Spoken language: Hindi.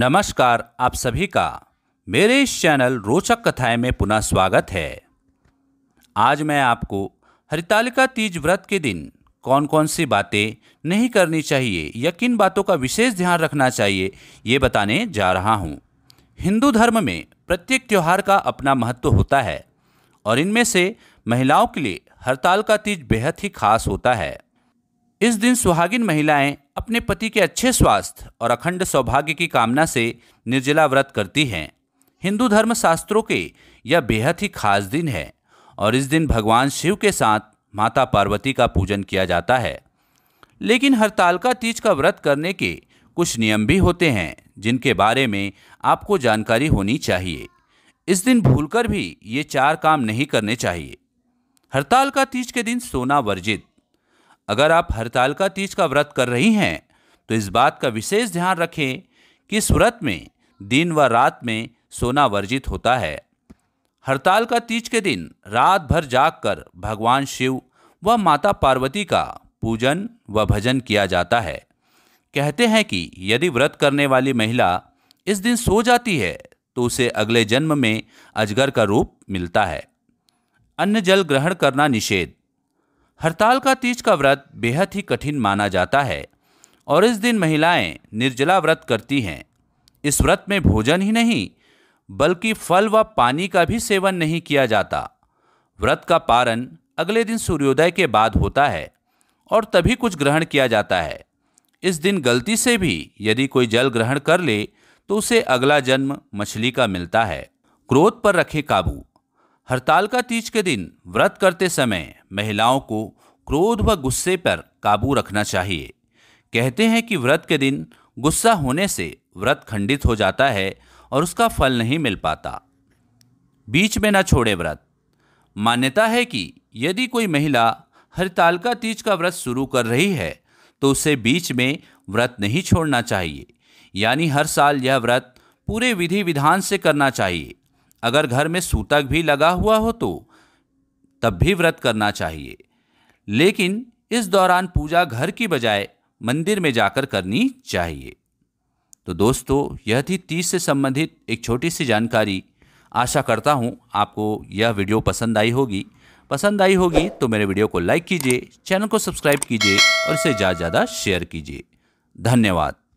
नमस्कार आप सभी का मेरे इस चैनल रोचक कथाएं में पुनः स्वागत है आज मैं आपको हरितालिका तीज व्रत के दिन कौन कौन सी बातें नहीं करनी चाहिए या किन बातों का विशेष ध्यान रखना चाहिए ये बताने जा रहा हूँ हिंदू धर्म में प्रत्येक त्यौहार का अपना महत्व होता है और इनमें से महिलाओं के लिए हड़ताल का तीज बेहद ही खास होता है इस दिन सुहागिन महिलाएं अपने पति के अच्छे स्वास्थ्य और अखंड सौभाग्य की कामना से निर्जला व्रत करती हैं हिंदू धर्म शास्त्रों के यह बेहद ही खास दिन है और इस दिन भगवान शिव के साथ माता पार्वती का पूजन किया जाता है लेकिन हड़तालिका तीज का व्रत करने के कुछ नियम भी होते हैं जिनके बारे में आपको जानकारी होनी चाहिए इस दिन भूलकर भी ये चार काम नहीं करने चाहिए हड़ताल का तीज के दिन सोना वर्जित अगर आप हड़ताल का तीज का व्रत कर रही हैं तो इस बात का विशेष ध्यान रखें कि इस व्रत में दिन व रात में सोना वर्जित होता है हड़ताल का तीज के दिन रात भर जागकर भगवान शिव व माता पार्वती का पूजन व भजन किया जाता है कहते हैं कि यदि व्रत करने वाली महिला इस दिन सो जाती है तो उसे अगले जन्म में अजगर का रूप मिलता है अन्न जल ग्रहण करना निषेध हड़ताल का तीज का व्रत बेहद ही कठिन माना जाता है और इस दिन महिलाएं निर्जला व्रत करती हैं इस व्रत में भोजन ही नहीं बल्कि फल व पानी का भी सेवन नहीं किया जाता व्रत का पारण अगले दिन सूर्योदय के बाद होता है और तभी कुछ ग्रहण किया जाता है इस दिन गलती से भी यदि कोई जल ग्रहण कर ले तो उसे अगला जन्म मछली का मिलता है क्रोध पर रखे काबू हड़ताल का तीज के दिन व्रत करते समय महिलाओं को क्रोध व गुस्से पर काबू रखना चाहिए कहते हैं कि व्रत के दिन गुस्सा होने से व्रत खंडित हो जाता है और उसका फल नहीं मिल पाता बीच में न छोड़े व्रत मान्यता है कि यदि कोई महिला का तीज का व्रत शुरू कर रही है तो उसे बीच में व्रत नहीं छोड़ना चाहिए यानी हर साल यह व्रत पूरे विधि विधान से करना चाहिए अगर घर में सूतक भी लगा हुआ हो तो तब भी व्रत करना चाहिए लेकिन इस दौरान पूजा घर की बजाय मंदिर में जाकर करनी चाहिए तो दोस्तों यह थी तीज से संबंधित एक छोटी सी जानकारी आशा करता हूँ आपको यह वीडियो पसंद आई होगी पसंद आई होगी तो मेरे वीडियो को लाइक कीजिए चैनल को सब्सक्राइब कीजिए और इसे ज़्यादा ज़्यादा शेयर कीजिए धन्यवाद